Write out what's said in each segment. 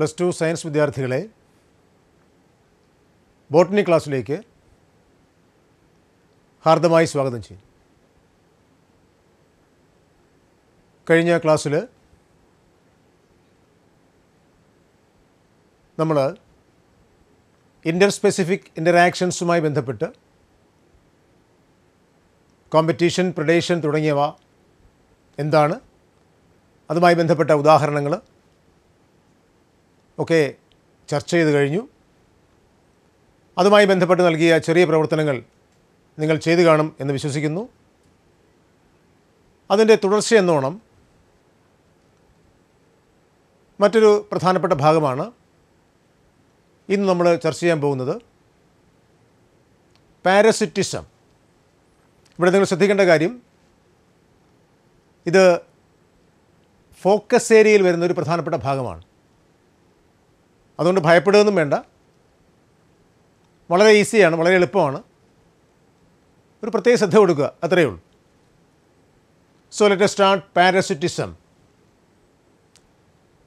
Plus two science വിദ്യാർത്ഥികളെ botany ക്ലാസ്സിലേക്ക് ഹാർദമായി സ്വാഗതം ചെയ്യും കഴിഞ്ഞ ക്ലാസ്സിൽ നമ്മൾ ഇൻ്റർ സ്പെസിഫിക് ഇൻ്ററാക്ഷൻസുമായി ബന്ധപ്പെട്ട് കോമ്പറ്റീഷൻ പ്രഡേഷൻ തുടങ്ങിയവ എന്താണ് അതുമായി ബന്ധപ്പെട്ട ഉദാഹരണങ്ങൾ ഒക്കെ ചർച്ച ചെയ്ത് കഴിഞ്ഞു അതുമായി ബന്ധപ്പെട്ട് നൽകിയ ചെറിയ പ്രവർത്തനങ്ങൾ നിങ്ങൾ ചെയ്തു കാണും എന്ന് വിശ്വസിക്കുന്നു അതിൻ്റെ തുടർച്ചയെന്നോണം മറ്റൊരു പ്രധാനപ്പെട്ട ഭാഗമാണ് ഇന്ന് നമ്മൾ ചർച്ച ചെയ്യാൻ പോകുന്നത് പാരസിറ്റിസം ഇവിടെ നിങ്ങൾ ശ്രദ്ധിക്കേണ്ട കാര്യം ഇത് ഫോക്കസ് ഏരിയയിൽ വരുന്ന ഒരു പ്രധാനപ്പെട്ട ഭാഗമാണ് അതുകൊണ്ട് ഭയപ്പെടുകയൊന്നും വേണ്ട വളരെ ഈസിയാണ് വളരെ എളുപ്പമാണ് ഒരു പ്രത്യേക ശ്രദ്ധ കൊടുക്കുക അത്രയേ ഉള്ളൂ so let start parasitism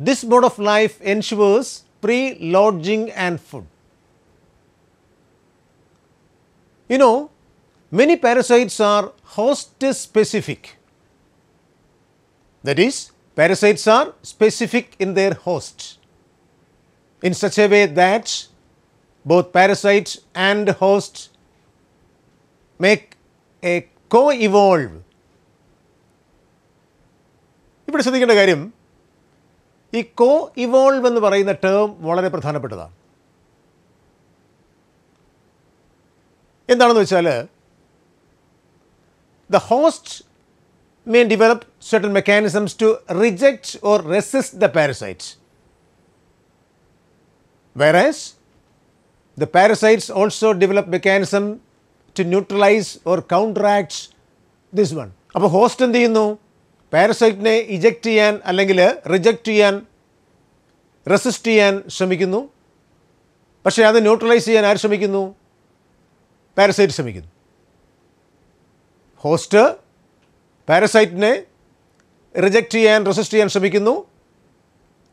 this mode of life ensures free lodging and food you many many parasites are host specific. That is, parasites are specific in their host. in such a way that both parasites and hosts make a co-evolve. ഇവിടെ ശ്രദ്ധിക്കേണ്ട കാര്യം ഈ കോ evolve എന്ന് പറയുന്ന term വളരെ പ്രധാനപ്പെട്ടതാണ് എന്താണെന്ന് വെച്ചാൽ the host mean develop certain mechanisms to reject or resist the parasites Whereas, the parasites also develop mechanism to neutralize or counteract this one. അപ്പോൾ ഹോസ്റ്റ് എന്ത് ചെയ്യുന്നു പാരസൈറ്റിനെ ഇജക്റ്റ് ചെയ്യാൻ അല്ലെങ്കിൽ റിജക്റ്റ് ചെയ്യാൻ റെസിസ്റ്റ് ചെയ്യാൻ ശ്രമിക്കുന്നു പക്ഷേ അത് ന്യൂട്രലൈസ് ചെയ്യാൻ ആര് ശ്രമിക്കുന്നു പാരസൈറ്റ് ശ്രമിക്കുന്നു ഹോസ്റ്റ് പാരസൈറ്റിനെ റിജക്റ്റ് ചെയ്യാൻ റെസിസ്റ്റ് ചെയ്യാൻ ശ്രമിക്കുന്നു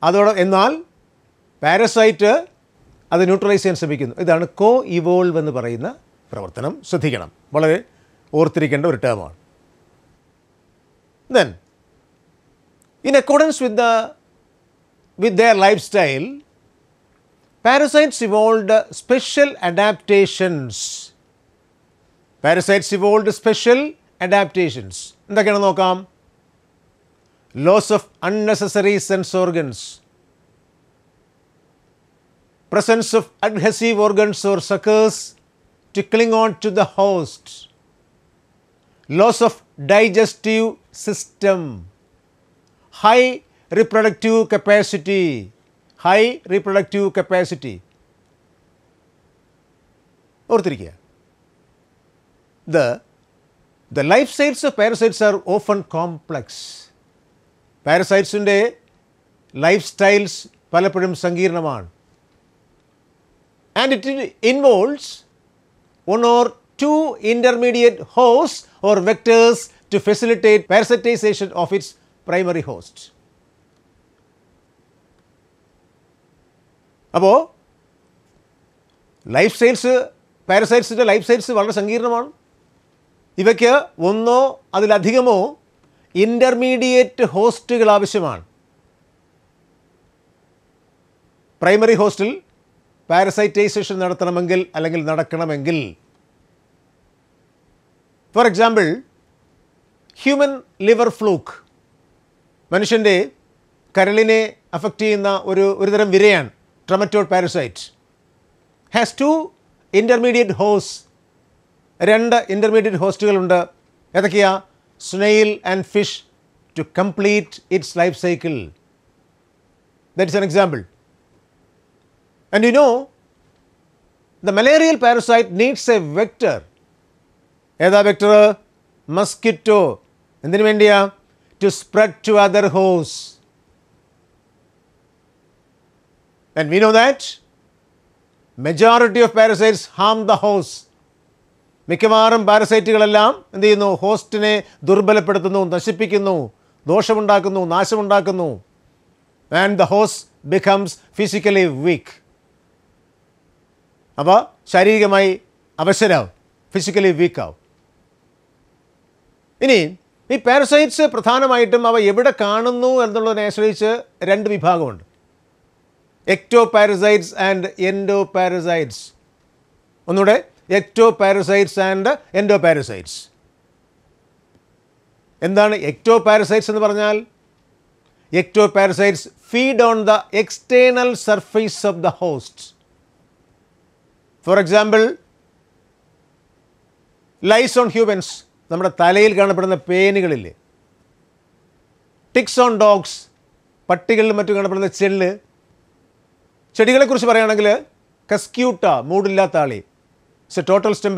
അതോടെ എന്നാൽ പാരസൈറ്റ് അത് ന്യൂട്രലൈസ് ചെയ്യാൻ ശ്രമിക്കുന്നു ഇതാണ് കോ ഇവോൾവ് എന്ന് പറയുന്ന പ്രവർത്തനം ശ്രദ്ധിക്കണം വളരെ ഓർത്തിരിക്കേണ്ട ഒരു ടേമാണ് then in accordance with the with their lifestyle parasites evolved special adaptations parasites evolved special adaptations എന്തൊക്കെയാണ് നോക്കാം loss of unnecessary sense organs presence of adhesive organs or suckers to cling on to the host, loss of digestive system, high reproductive capacity, high reproductive capacity. ഓർത്തിരിക്കുക the the life cycles of parasites are often complex പാരസൈറ്റ്സിൻ്റെ lifestyles പലപ്പോഴും സങ്കീർണമാണ് and it involves one or two intermediate hosts or vectors to facilitate parasitization of its primary host. അപ്പോൾ life cycles പാരസൈറ്റ്സിൻ്റെ life cycles വളരെ സങ്കീർണമാണ് ഇവയ്ക്ക് ഒന്നോ അതിലധികമോ ഇൻ്റർമീഡിയറ്റ് ഹോസ്റ്റുകൾ ആവശ്യമാണ് പ്രൈമറി ഹോസ്റ്റിൽ പാരസൈറ്റൈസേഷൻ നടത്തണമെങ്കിൽ അല്ലെങ്കിൽ നടക്കണമെങ്കിൽ for example human liver fluke മനുഷ്യൻ്റെ കരളിനെ അഫക്റ്റ് ചെയ്യുന്ന ഒരു ഒരുതരം വിരയാണ് trematode parasite has two intermediate host രണ്ട് ഇൻ്റർമീഡിയറ്റ് ഹോസ്റ്റുകളുണ്ട് ഏതൊക്കെയാ snail and fish to complete its life cycle that is an example And you know, the malarial parasite needs a vector. ഏതാ വെക്ടർ മസ്കിറ്റോ എന്തിനു വേണ്ടിയാ to spread to other host and we know that majority of parasites harm the host മിക്കവാറും പാരസൈറ്റുകളെല്ലാം എന്ത് ചെയ്യുന്നു ഹോസ്റ്റിനെ ദുർബലപ്പെടുത്തുന്നു നശിപ്പിക്കുന്നു ദോഷമുണ്ടാക്കുന്നു നാശമുണ്ടാക്കുന്നു and the host becomes physically weak അപ്പോൾ ശാരീരികമായി അവശരാകും ഫിസിക്കലി വീക്കാവും ഇനി ഈ പാരസൈറ്റ്സ് പ്രധാനമായിട്ടും അവ എവിടെ കാണുന്നു എന്നുള്ളതിനെ ആശ്രയിച്ച് രണ്ട് വിഭാഗമുണ്ട് ectoparasites and endoparasites ഒന്നുകൂടെ ectoparasites and endoparasites എന്താണ് എക്ടോ പാരസൈറ്റ്സ് എന്ന് പറഞ്ഞാൽ ectoparasites feed on the external surface of the host for example lice on humans നമ്മുടെ തലയിൽ കാണപ്പെടുന്ന പേനുകളില്ലേ ടിക്സ് ഓൺ ഡോഗ്സ് പട്ടികളിൽ മറ്റും കാണപ്പെടുന്ന ചെല്ല് ചെടികളെക്കുറിച്ച് പറയുകയാണെങ്കിൽ കസ്ക്യൂട്ട മൂടില്ലാത്ത ആളി it's a total stem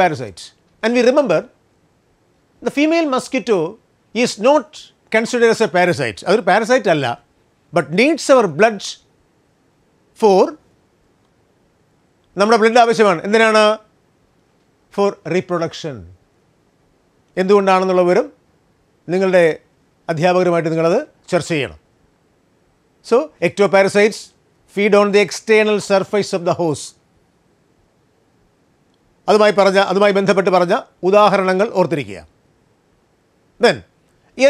and we remember the female mosquito is not as a parasite അതൊരു പാരസൈറ്റ് അല്ല but needs our blood for നമ്മുടെ ബ്ലഡ് ആവശ്യമാണ് എന്തിനാണ് ഫോർ റീപ്രൊഡക്ഷൻ എന്തുകൊണ്ടാണെന്നുള്ള വിവരം നിങ്ങളുടെ അധ്യാപകരുമായിട്ട് നിങ്ങളത് ചർച്ച ചെയ്യണം so ectoparasites feed on the external surface of the host അതുമായി പറഞ്ഞ അതുമായി ബന്ധപ്പെട്ട് പറഞ്ഞ ഉദാഹരണങ്ങൾ ഓർത്തിരിക്കുക ദെൻ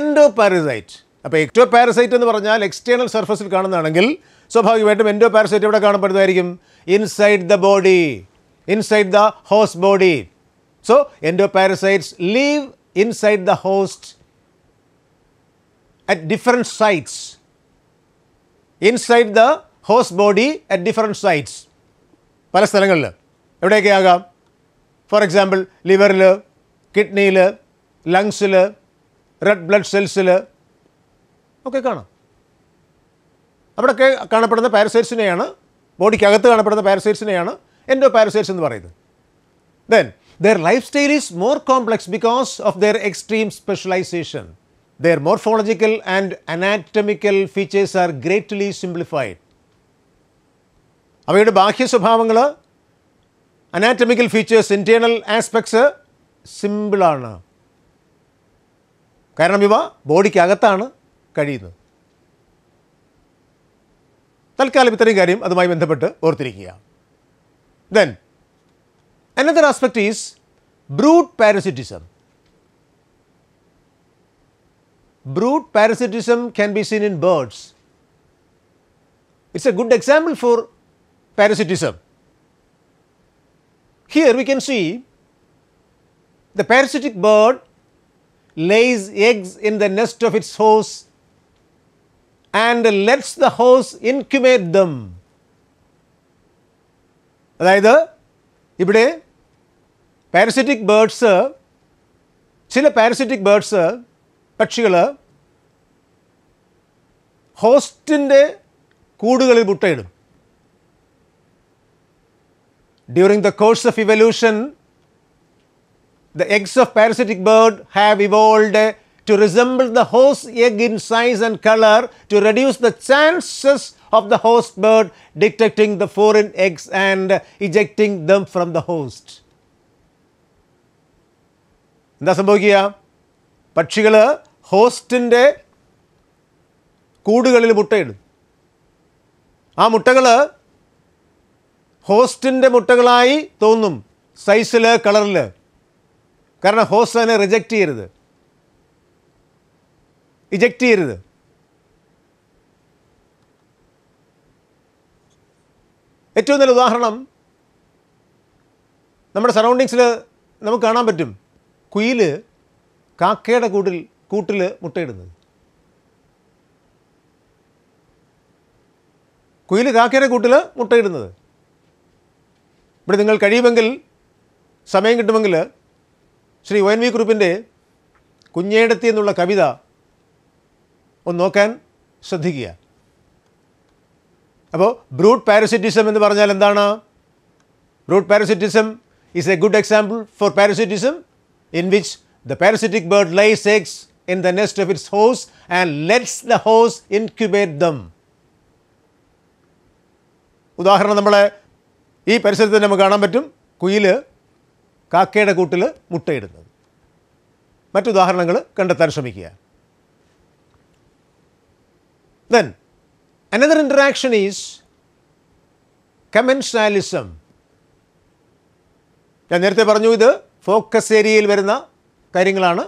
എൻഡോ പാരസൈറ്റ് അപ്പോൾ എക്ടോ പാരസൈറ്റ് എന്ന് പറഞ്ഞാൽ എക്സ്റ്റേണൽ സർഫസിൽ കാണുന്നതാണെങ്കിൽ സ്വാഭാവികമായിട്ടും എൻഡോ പാരസൈറ്റ് എവിടെ കാണപ്പെടുന്നതായിരിക്കും inside the body, inside the host body. So, endoparasites live inside the host at different sites, inside the host body at different sites. പല സ്ഥലങ്ങളിൽ എവിടെയൊക്കെ ആകാം ഫോർ എക്സാമ്പിൾ ലിവറിൽ കിഡ്നിയിൽ ലങ്സിൽ റെഡ് ബ്ലഡ് സെൽസിൽ ഒക്കെ കാണാം അവിടെയൊക്കെ കാണപ്പെടുന്ന പാരസൈറ്റ്സിനെയാണ് ബോഡിക്കകത്ത് കാണപ്പെടുന്ന പാരസൈറ്റ്സിനെയാണ് എൻഡോ പാരസൈറ്റ്സ് എന്ന് പറയുന്നത് then their lifestyle is more complex because of their extreme specialisation their morphological and anatomical features are greatly simplified അവയുടെ ബാഹ്യ സ്വഭാവങ്ങൾ അനാറ്റമിക്കൽ ഫീച്ചേഴ്സ് ഇൻറ്റേണൽ ആസ്പെക്ട്സ് സിമ്പിളാണ് കാരണം ഇവ ബോഡിക്കകത്താണ് കഴിയുന്നത് തൽക്കാലം ഇത്രയും കാര്യം അതുമായി ബന്ധപ്പെട്ട് ഓർത്തിരിക്കുക then another aspect is brood parasitism brood parasitism can be seen in birds it's a good example for parasitism here we can see the parasitic bird lays eggs in the nest of its host and lets the host incubate them അതായത് ഇവിടെ parasitic birds ചില parasitic birds പക്ഷികൾ ഹോസ്റ്റിൻ്റെ കൂടുകളിൽ മുട്ടയിടും during the course of evolution the eggs of parasitic bird have evolved to resemble the host egg in size and color to reduce the chances of the host bird detecting the foreign eggs and ejecting them from the host. എന്താ സംഭവിക്കുക പക്ഷികൾ ഹോസ്റ്റിൻ്റെ കൂടുകളിൽ മുട്ടയിടും ആ മുട്ടകൾ ഹോസ്റ്റിൻ്റെ മുട്ടകളായി തോന്നും സൈസിൽ കളറിൽ കാരണം ഹോസ്റ്റ് അതിനെ റിജക്റ്റ് ചെയ്യരുത് ഇജക്റ്റ് ചെയ്യരുത് ഏറ്റവും നല്ല ഉദാഹരണം നമ്മുടെ സറൗണ്ടിങ്സിൽ നമുക്ക് കാണാൻ പറ്റും കുയിൽ കാക്കയുടെ കൂട്ടിൽ കൂട്ടിൽ മുട്ടയിടുന്നത് കുയിൽ കാക്കയുടെ കൂട്ടിൽ മുട്ടയിടുന്നത് ഇവിടെ നിങ്ങൾ കഴിയുമെങ്കിൽ സമയം കിട്ടുമെങ്കിൽ ശ്രീ ഒ എൻ വി കുറിപ്പിൻ്റെ കുഞ്ഞേടത്തി എന്നുള്ള കവിത ഒന്ന് നോക്കാൻ ശ്രദ്ധിക്കുക അപ്പോൾ ബ്രൂട്ട് പാരസിറ്റിസം എന്ന് പറഞ്ഞാൽ എന്താണ് brood parasitism is a good example for parasitism in which the parasitic bird lays eggs in the nest of its host and lets the host incubate them ഉദാഹരണം നമ്മളെ ഈ പരിസരത്ത് നമുക്ക് കാണാൻ പറ്റും കുയിൽ കാക്കയുടെ കൂട്ടിൽ മുട്ടയിടുന്നത് മറ്റുദാഹരണങ്ങൾ കണ്ടെത്താൻ ശ്രമിക്കുക Then another interaction is commensalism. ഞാൻ നേരത്തെ പറഞ്ഞു ഇത് ഫോക്കസ് ഏരിയയിൽ വരുന്ന കാര്യങ്ങളാണ്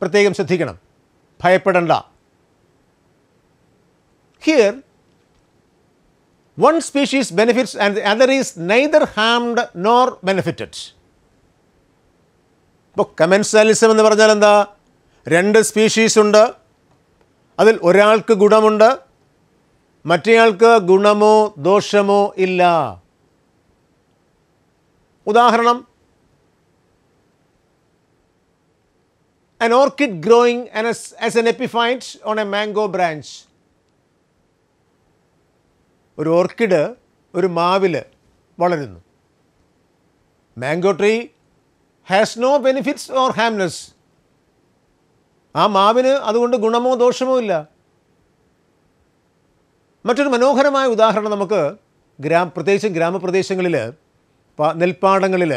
പ്രത്യേകം ശ്രദ്ധിക്കണം ഭയപ്പെടണ്ട here one species benefits and the other is neither harmed nor benefited. ഇപ്പോൾ കമൻസാലിസം എന്ന് പറഞ്ഞാൽ എന്താ രണ്ട് സ്പീഷീസ് ഉണ്ട് അതിൽ ഒരാൾക്ക് ഗുണമുണ്ട് മറ്റേയാൾക്ക് ഗുണമോ ദോഷമോ ഇല്ല ഉദാഹരണം an orchid growing as, as an epiphyte on a mango branch. ഒരു ഓർക്കിഡ് ഒരു മാവിൽ വളരുന്നു mango tree has no benefits or harmness ആ മാവിന് അതുകൊണ്ട് ഗുണമോ ദോഷമോ ഇല്ല മറ്റൊരു മനോഹരമായ ഉദാഹരണം നമുക്ക് ഗ്രാമ പ്രത്യേകിച്ചും ഗ്രാമപ്രദേശങ്ങളിൽ നെൽപ്പാടങ്ങളിൽ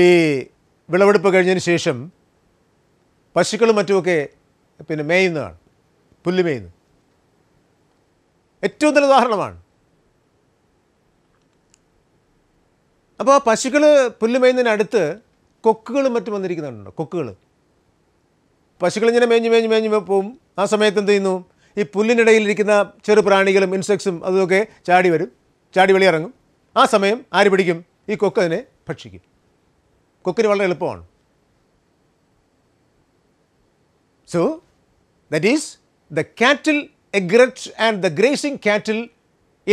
ഈ വിളവെടുപ്പ് കഴിഞ്ഞതിന് ശേഷം പശുക്കളും മറ്റുമൊക്കെ പിന്നെ മേയുന്നതാണ് പുല്ല് മേയുന്നു ഏറ്റവും നല്ല ഉദാഹരണമാണ് അപ്പോൾ ആ പശുക്കൾ പുല്ല് മേയുന്നതിനടുത്ത് കൊക്കുകളും മറ്റും വന്നിരിക്കുന്നുണ്ടോ കൊക്കുകൾ പശുക്കൾ ഇങ്ങനെ മേഞ്ഞ് മേഞ്ഞ് മേഞ്ഞ് പോവും ആ സമയത്ത് എന്ത് ചെയ്യുന്നു ഈ പുല്ലിനിടയിലിരിക്കുന്ന ചെറു പ്രാണികളും ഇൻസെക്ട്സും അതുമൊക്കെ ചാടി വരും ചാടി വെളിയിറങ്ങും ആ സമയം ആര് പിടിക്കും ഈ കൊക്ക് അതിനെ ഭക്ഷിക്കും കൊക്കിന് വളരെ എളുപ്പമാണ് so that is the cattle egret and the grazing cattle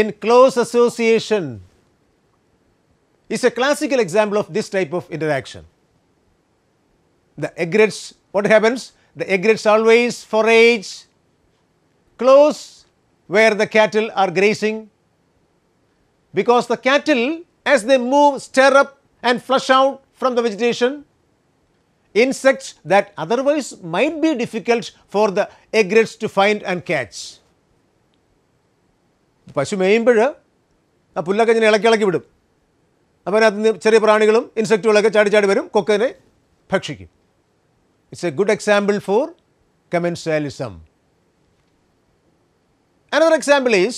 in close association is a classical example of this type of interaction. The egrets, what happens? The egrets always forage close where the cattle are grazing because the cattle as they move stir up and flush out from the vegetation insects that otherwise might be difficult for the egrets to find and catch. It's a good example for commensalism. Another example is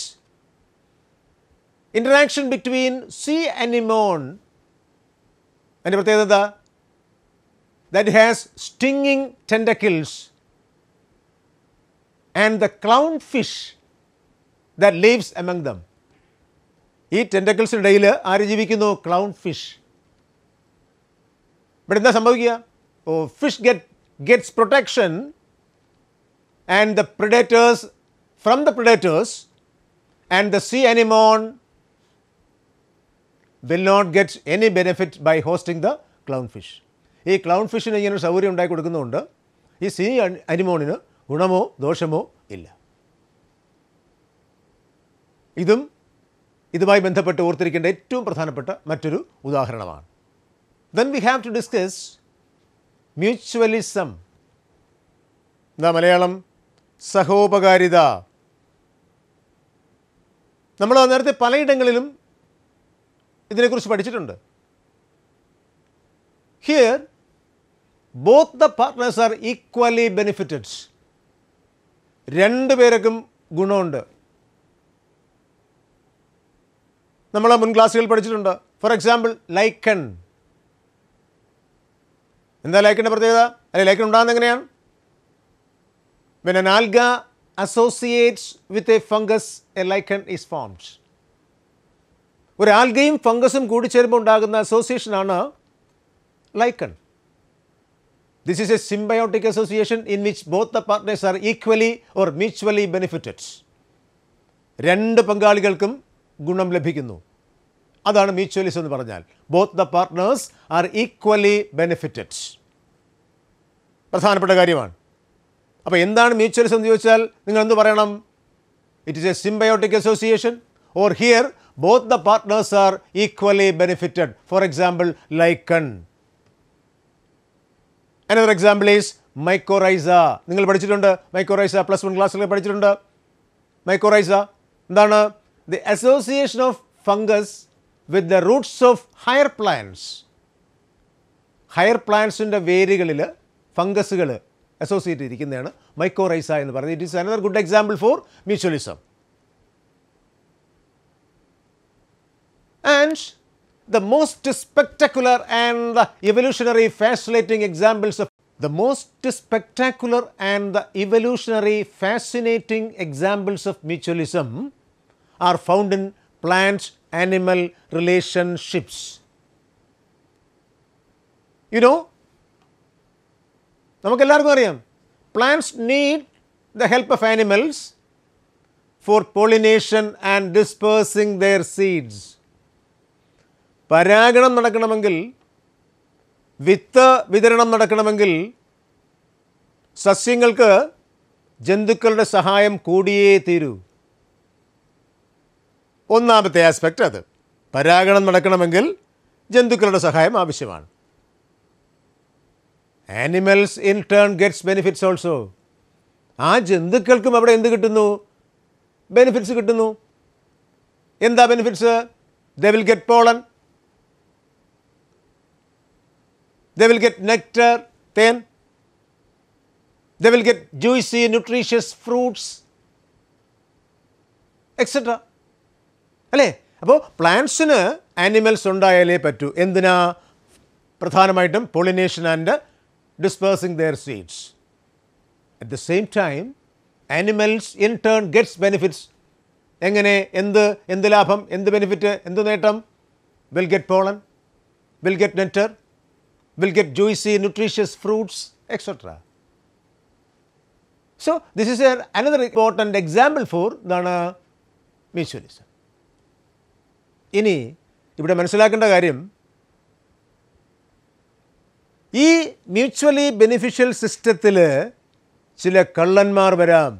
interaction between sea anemone and Pratyadada that has stinging tentacles and the clownfish that lives among them. E tentacles in the Daila are no clownfish. But in the Sambhavya, oh, fish get gets protection and the predators from the predators and the sea anemone will not get any benefit by hosting the clownfish. ഈ ക്ലൗൺഫിഷിന് ഇങ്ങനെ ഒരു സൗകര്യം ഉണ്ടാക്കി കൊടുക്കുന്നതുകൊണ്ട് ഈ see അനിമോണിന് ഗുണമോ ദോഷമോ ഇല്ല ഇതും ഇതുമായി ബന്ധപ്പെട്ട് ഓർത്തിരിക്കേണ്ട ഏറ്റവും പ്രധാനപ്പെട്ട മറ്റൊരു ഉദാഹരണമാണ് then we have to discuss mutualism എന്താ മലയാളം സഹോപകാരിത നമ്മൾ നേരത്തെ പലയിടങ്ങളിലും ഇതിനെക്കുറിച്ച് പഠിച്ചിട്ടുണ്ട് here both the partners are equally benefited രണ്ട് പേർക്കും ഗുണമുണ്ട് നമ്മൾ മുൻ ക്ലാസ്സുകൾ പഠിച്ചിട്ടുണ്ട് ഫോർ എക്സാമ്പിൾ ലൈക്കൺ എന്താ ലൈക്കൻ്റെ പ്രത്യേകത അല്ലെ ലൈക്കൺ ഉണ്ടാകുന്നത് എങ്ങനെയാണ് പിന്നെ an alga associates with a fungus a lichen is forms ഒരു ഫംഗസും കൂടിച്ചേരുമ്പോൾ ഉണ്ടാകുന്ന അസോസിയേഷനാണ് lichen this is a symbiotic association in which both the partners are equally or mutually benefited രണ്ട് പങ്കാളികൾക്കും ഗുണം ലഭിക്കുന്നു അതാണ് മ്യൂച്വലിസ് എന്ന് പറഞ്ഞാൽ both the partners are equally benefited പ്രധാനപ്പെട്ട കാര്യമാണ് അപ്പോൾ എന്താണ് മ്യൂച്വലിസം എന്ന് ചോദിച്ചാൽ നിങ്ങൾ എന്ത് പറയണം it is a symbiotic association or here both the partners are equally benefited for example lichen another example is mycorrhiza നിങ്ങൾ പഠിച്ചിട്ടുണ്ട് മൈക്കോറൈസ പ്ലസ് വൺ ക്ലാസ്സിൽ പഠിച്ചിട്ടുണ്ട് മൈക്കോറൈസ എന്താണ് the association of fungus with the roots of higher plants higher പ്ലാന്റ്സിൻ്റെ വേരുകളിൽ ഫംഗസുകൾ associated with mycorrhiza എന്ന് പറയുന്നത് it is another good the most spectacular and the evolutionary fascinating examples of the most spectacular and the evolutionary fascinating examples of mutualism are found in plant animal relationships you know നമുക്കെല്ലാവർക്കും അറിയാം plants need the help of animals for pollination and dispersing their seeds പരാഗണം നടക്കണമെങ്കിൽ വിത്ത് വിതരണം നടക്കണമെങ്കിൽ സസ്യങ്ങൾക്ക് ജന്തുക്കളുടെ സഹായം കൂടിയേ തീരൂ ഒന്നാമത്തെ ആസ്പെക്റ്റ് അത് പരാഗണം നടക്കണമെങ്കിൽ ജന്തുക്കളുടെ സഹായം ആവശ്യമാണ് animals in turn gets benefits also ആ ജന്തുക്കൾക്കും അവിടെ എന്ത് കിട്ടുന്നു ബെനിഫിറ്റ്സ് കിട്ടുന്നു എന്താ benefits they will get pollen they will get nectar തേൻ they will get juicy nutritious fruits etcetera അല്ലേ അപ്പോൾ പ്ലാന്റ്സിന് ആനിമൽസ് ഉണ്ടായാലേ പറ്റൂ എന്തിനാ പ്രധാനമായിട്ടും pollination and dispersing their seeds. At the same time, animals in turn gets benefits. എങ്ങനെ എന്ത് എന്ത് ലാഭം എന്ത് ബെനിഫിറ്റ് എന്ത് നേട്ടം will get pollen will get nectar will get juicy nutritious fruits etcetera so this is a another important example for ഇതാണ് മീശ്വരിസം ഇനി ഇവിടെ മനസ്സിലാക്കേണ്ട കാര്യം ഈ മ്യൂച്വലി ബെനിഫിഷ്യൽ സിസ്റ്റത്തിൽ ചില കള്ളന്മാർ വരാം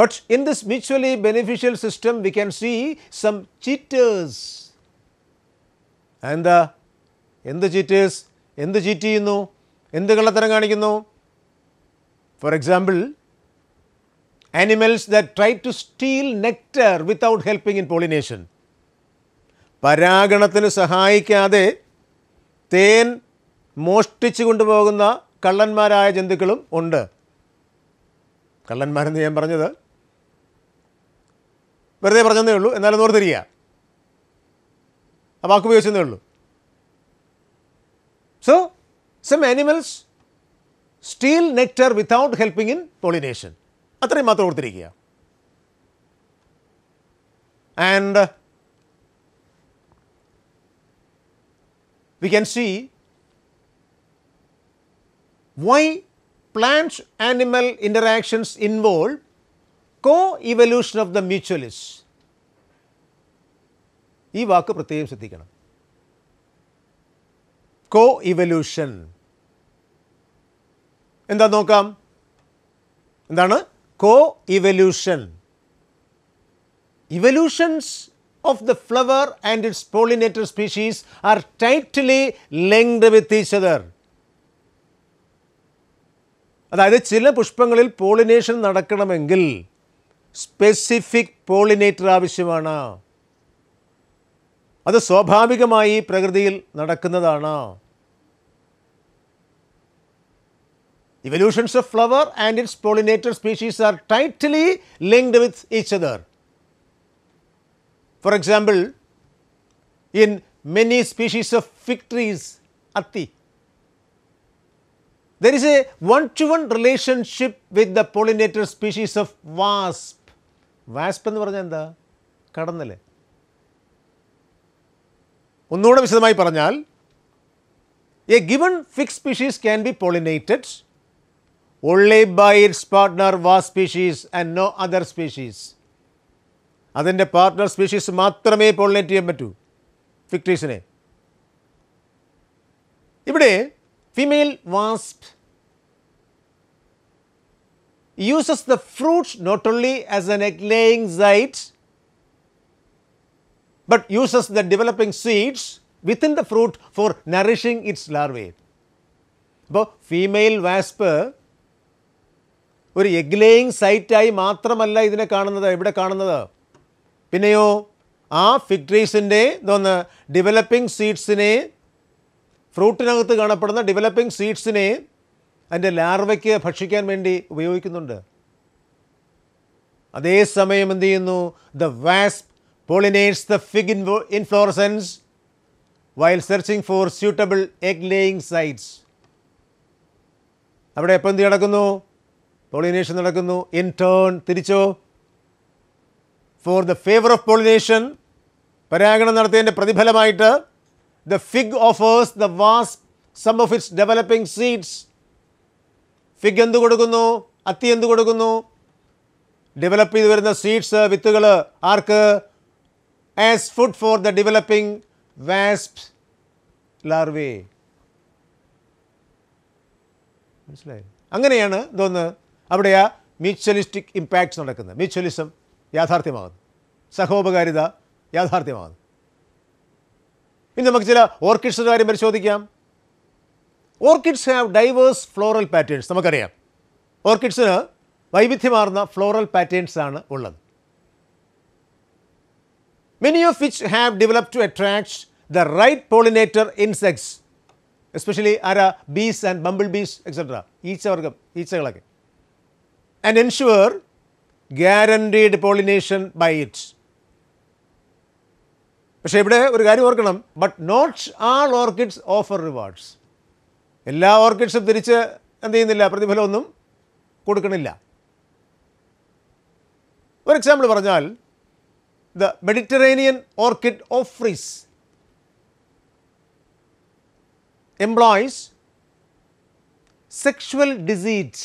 but in this mutually beneficial system we can see some cheaters എന്താ എന്ത് ചീറ്റേഴ്സ് എന്ത് ചീറ്റ് ചെയ്യുന്നു എന്ത് കള്ളത്തരം കാണിക്കുന്നു for example animals the try to steal nectar without helping in pollination പരാഗണത്തിന് സഹായിക്കാതെ തേൻ മോഷ്ടിച്ചു കൊണ്ടുപോകുന്ന കള്ളന്മാരായ ജന്തുക്കളും ഉണ്ട് കള്ളന്മാരെന്ന് ഞാൻ പറഞ്ഞത് വെറുതെ പറഞ്ഞതേ ഉള്ളൂ എന്നാലും ഓർത്തിരിക്കുക ആ വാക്ക് ഉപയോഗിച്ചതേ ഉള്ളൂ so some animals steal nectar without helping in pollination അത്രയും മാത്രം ഓർത്തിരിക്കുക and we can see why plant animal interactions involve co-evolution of the mutualists. ഈ വാക്ക് പ്രത്യേകം ശ്രദ്ധിക്കണം കോ ഇവല്യൂഷൻ എന്താ നോക്കാം എന്താണ് co evolution evolutions of the flower and its pollinator species are tightly linked with each other. അതായത് ചില പുഷ്പങ്ങളിൽ പോളിനേഷൻ നടക്കണമെങ്കിൽ സ്പെസിഫിക് പോളിനേറ്റർ ആവശ്യമാണ് അത് സ്വാഭാവികമായി പ്രകൃതിയിൽ നടക്കുന്നതാണ് evolutions of flower and its pollinator species are tightly linked with each other for example, in many species of fig trees, Atti, there is a one to one relationship with the pollinator species of wasp. Wasp and പറഞ്ഞാൽ എന്താ A given വിശദമായി species can be pollinated only by its partner wasp species and no other species. അതിൻ്റെ partner species മാത്രമേ pollinate ചെയ്യാൻ പറ്റൂ ഫിക്ട്രീസിനെ ഇവിടെ female wasp uses the fruits not only as an egg laying site but uses the developing sweets within the fruit for nourishing its larvae അപ്പോൾ female wasp ഒരു egg laying സൈറ്റായി മാത്രമല്ല ഇതിനെ കാണുന്നത് എവിടെ കാണുന്നത് പിന്നെയോ ആ ഫിഗ് ട്രീസിൻ്റെ ഇതൊന്ന് ഡെവലപ്പിംഗ് സീഡ്സിനെ ഫ്രൂട്ടിനകത്ത് കാണപ്പെടുന്ന ഡെവലപ്പിംഗ് സീഡ്സിനെ അതിൻ്റെ ലാർവയ്ക്ക് ഭക്ഷിക്കാൻ വേണ്ടി ഉപയോഗിക്കുന്നുണ്ട് അതേസമയം എന്ത് ചെയ്യുന്നു the wasp pollinates the fig in inflorescence while searching for suitable egg laying sites അവിടെ എപ്പോൾ എന്ത് നടക്കുന്നു പോളിനേഷൻ നടക്കുന്നു ഇൻ ടേൺ തിരിച്ചോ for the favour of pollination പരാഗണം നടത്തിയതിൻ്റെ പ്രതിഫലമായിട്ട് the fig offers the wasp some of its developing seeds fig എന്ത് കൊടുക്കുന്നു അത്തി എന്ത് കൊടുക്കുന്നു ഡെവലപ്പ് ചെയ്ത് വരുന്ന സീഡ്സ് വിത്തുകൾ ആർക്ക് as food for the developing wasp larvae മനസ്സിലായി അങ്ങനെയാണ് ഇതൊന്ന് അവിടെ ആ മ്യൂച്വലിസ്റ്റിക് ഇമ്പാക്ട്സ് നടക്കുന്നത് മ്യൂച്വലിസം യാഥാർത്ഥ്യമാകുന്നു സഹോപകാരിത യാഥാർത്ഥ്യമാകുന്നു ഇനി നമുക്ക് ചില ഓർക്കിഡ്സിൻ്റെ കാര്യം പരിശോധിക്കാം orchids have diverse floral patterns നമുക്കറിയാം ഓർക്കിഡ്സിന് വൈവിധ്യമാർന്ന ഫ്ലോറൽ പാറ്റേൺസ് ആണ് ഉള്ളത് many of which have develop to attract the right pollinator insects especially ആര bees and bumble bees etcetera ഈച്ചവർഗം ഈച്ചകളൊക്കെ and ensure guaranteed pollination by its പക്ഷേ ഇവിടെ ഒരു കാര്യം ഓർക്കണം but not all orchids offer rewards എല്ലാ ഓർക്കിഡ്സും തിരിച്ച് എന്ത് ചെയ്യുന്നില്ല പ്രതിഫലമൊന്നും കൊടുക്കണില്ല ഒരു എക്സാമ്പിൾ പറഞ്ഞാൽ the Mediterranean orchid Ophrys employs sexual deceit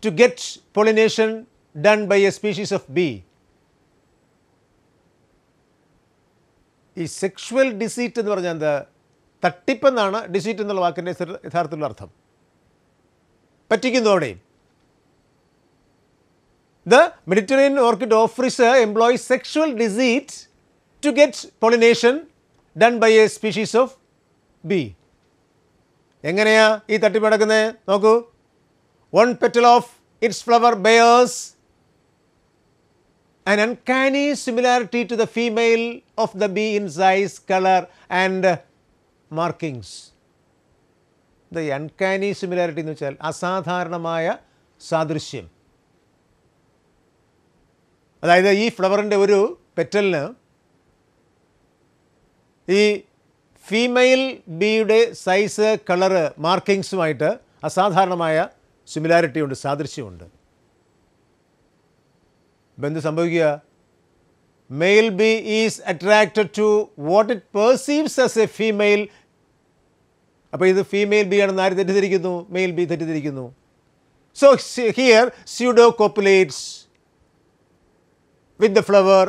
to get pollination done by a species of bee. ഈ സെക്ഷുവൽ ഡിസീറ്റ് എന്ന് പറഞ്ഞാൽ എന്താ തട്ടിപ്പെന്നാണ് ഡിസീറ്റ് എന്നുള്ള വാക്കിൻ്റെ യഥാർത്ഥത്തിലുള്ള അർത്ഥം പറ്റിക്കുന്നു അവിടെയും the Mediterranean orchid Ophrys employ sexual deceit to get pollination done by a species of bee എങ്ങനെയാ ഈ തട്ടിപ്പ് നടക്കുന്നത് നോക്കൂ One petal of its flower bears an uncanny similarity to the female of the bee in size, color and markings. The uncanny similarity the uncanny similarity എന്ന് വെച്ചാൽ അസാധാരണമായ സാദൃശ്യം അതായത് ഈ ഫ്ലവറിൻ്റെ ഒരു പെറ്റലിന് ഈ ഫീമെയിൽ ബീയുടെ സൈസ് കളറ് മാർക്കിങ്സുമായിട്ട് അസാധാരണമായ സിമിലാരിറ്റിയുണ്ട് സാദൃശ്യമുണ്ട് ഇപ്പം എന്ത് സംഭവിക്കുക male bee is attracted to what it perceives as a female അപ്പോൾ ഇത് ഫീമെയിൽ ബി ആണെന്ന് ആര് തെറ്റിദ്ധരിക്കുന്നു മെയിൽ ബി തെറ്റിദ്ധരിക്കുന്നു so here pseudocopulates with the flower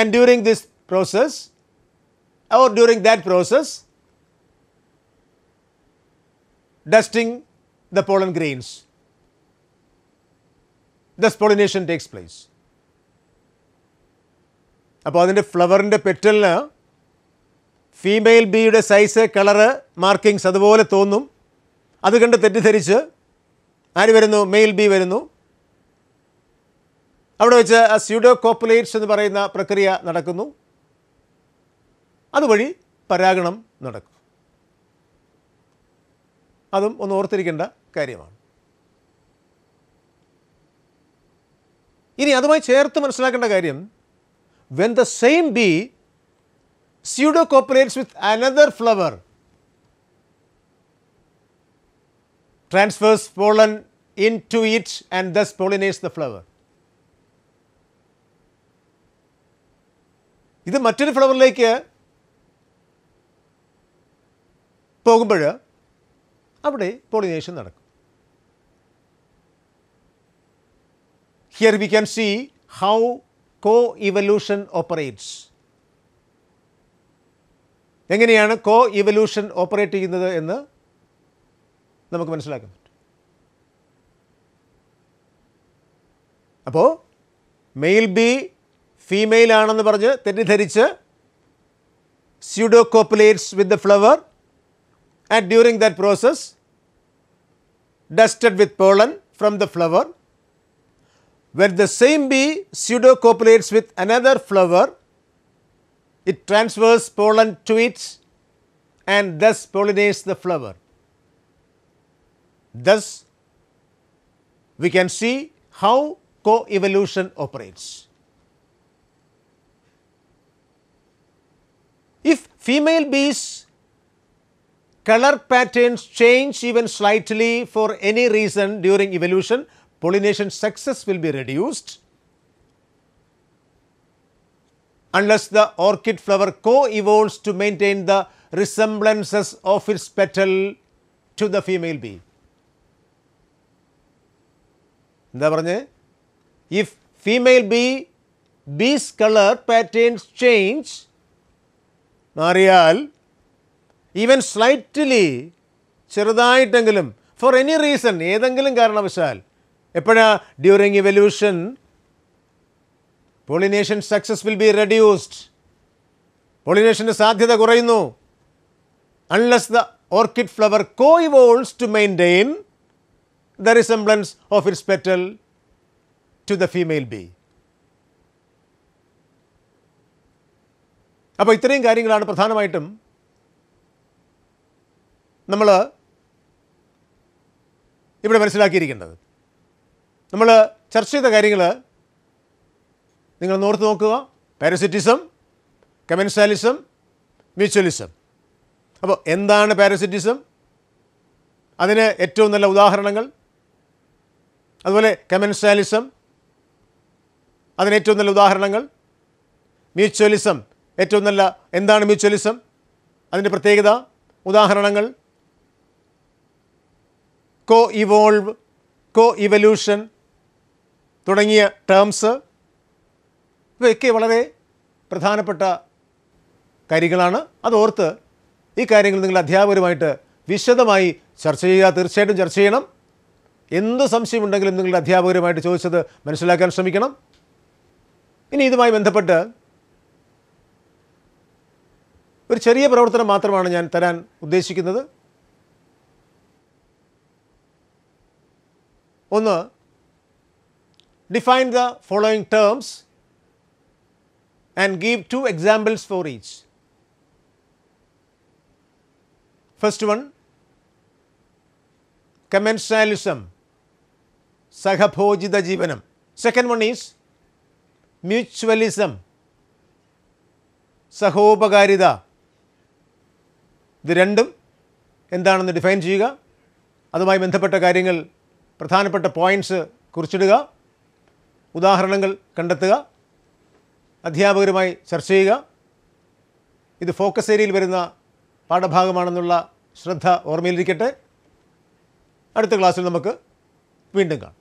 and during this process or during that process dusting the pollen grains. Thus pollination takes place. അപ്പോൾ അതിൻ്റെ ഫ്ലവറിൻ്റെ പെറ്റലിന് ഫീമെയിൽ ബീയുടെ സൈസ് കളറ് മാർക്കിങ്സ് അതുപോലെ തോന്നും അത് കണ്ട് തെറ്റിദ്ധരിച്ച് ആര് വരുന്നു മെയിൽ ബീ വരുന്നു അവിടെ വെച്ച് ആ സ്യൂഡോ കോപ്പുലേറ്റ്സ് എന്ന് പറയുന്ന പ്രക്രിയ നടക്കുന്നു അതുവഴി പരാഗണം നടക്കും അതും ഒന്ന് ഓർത്തിരിക്കേണ്ട കാര്യമാണ് ഇനി അതുമായി ചേർത്ത് മനസ്സിലാക്കേണ്ട കാര്യം when the same bee pseudocopulates with another flower transfers pollen into it and thus pollinates the flower ഇത് മറ്റൊരു ഫ്ലവറിലേക്ക് പോകുമ്പോൾ അവിടെ പോളിനേഷൻ നടക്കും Here we can see how co-evolution operates. എങ്ങനെയാണ് കോ ഇവല്യൂഷൻ ഓപ്പറേറ്റ് ചെയ്യുന്നത് എന്ന് നമുക്ക് മനസ്സിലാക്കാം അപ്പോൾ മെയിൽ ബി ഫീമെയിൽ ആണെന്ന് പറഞ്ഞ് തെറ്റിദ്ധരിച്ച് copulates with the flower and during that process dusted with pollen from the flower Where the same bee pseudo copulates with another flower, it transfers pollen to it and thus pollinates the flower. Thus, we can see how co-evolution operates. If female bees color patterns change even slightly for any reason during evolution, pollination success will be reduced unless the orchid flower co-evolves to maintain the resemblances of its petal to the female bee. എന്താ പറഞ്ഞ് if female bee bee's colour patterns change മാറിയാൽ even slightly ചെറുതായിട്ടെങ്കിലും for any reason ഏതെങ്കിലും കാരണവശാൽ എപ്പോഴാ during evolution pollination success will be reduced പോളിനേഷൻ്റെ സാധ്യത കുറയുന്നു unless the orchid flower co evolves to maintain the resemblance of its petal to the female bee അപ്പോൾ ഇത്രയും കാര്യങ്ങളാണ് പ്രധാനമായിട്ടും നമ്മൾ ഇവിടെ മനസ്സിലാക്കിയിരിക്കേണ്ടത് നമ്മൾ ചർച്ച ചെയ്ത കാര്യങ്ങൾ നിങ്ങൾ നോർത്ത് നോക്കുക പാരസിറ്റിസം കമൻസാലിസം മ്യൂച്വലിസം അപ്പോൾ എന്താണ് പാരസിറ്റിസം അതിന് ഏറ്റവും നല്ല ഉദാഹരണങ്ങൾ അതുപോലെ കമൻസാലിസം അതിന് ഏറ്റവും നല്ല ഉദാഹരണങ്ങൾ മ്യൂച്വലിസം ഏറ്റവും നല്ല എന്താണ് മ്യൂച്വലിസം അതിൻ്റെ പ്രത്യേകത ഉദാഹരണങ്ങൾ കോ ഇവോൾവ് കോ ഇവല്യൂഷൻ തുടങ്ങിയ ടേംസ് ഇവയൊക്കെ വളരെ പ്രധാനപ്പെട്ട കാര്യങ്ങളാണ് അതോർത്ത് ഈ കാര്യങ്ങൾ നിങ്ങൾ അധ്യാപകരുമായിട്ട് വിശദമായി ചർച്ച ചെയ്യുക തീർച്ചയായിട്ടും ചർച്ച ചെയ്യണം എന്ത് സംശയമുണ്ടെങ്കിലും നിങ്ങളുടെ അധ്യാപകരുമായിട്ട് ചോദിച്ചത് മനസ്സിലാക്കാൻ ശ്രമിക്കണം ഇനി ഇതുമായി ബന്ധപ്പെട്ട് ഒരു ചെറിയ പ്രവർത്തനം മാത്രമാണ് ഞാൻ തരാൻ ഉദ്ദേശിക്കുന്നത് ഒന്ന് define the following terms and give two examples for each. First one, commensalism, sahapojita jivanam. Second one is mutualism, സഹോപകാരിത ഇത് രണ്ടും എന്താണെന്ന് ഡിഫൈൻ ചെയ്യുക അതുമായി ബന്ധപ്പെട്ട കാര്യങ്ങൾ പ്രധാനപ്പെട്ട പോയിൻറ്റ്സ് കുറിച്ചിടുക ഉദാഹരണങ്ങൾ കണ്ടെത്തുക അധ്യാപകരുമായി ചർച്ച ചെയ്യുക ഇത് ഫോക്കസ് ഏരിയയിൽ വരുന്ന പാഠഭാഗമാണെന്നുള്ള ശ്രദ്ധ ഓർമ്മയിലിരിക്കട്ടെ അടുത്ത ക്ലാസ്സിൽ നമുക്ക് വീണ്ടും കാണാം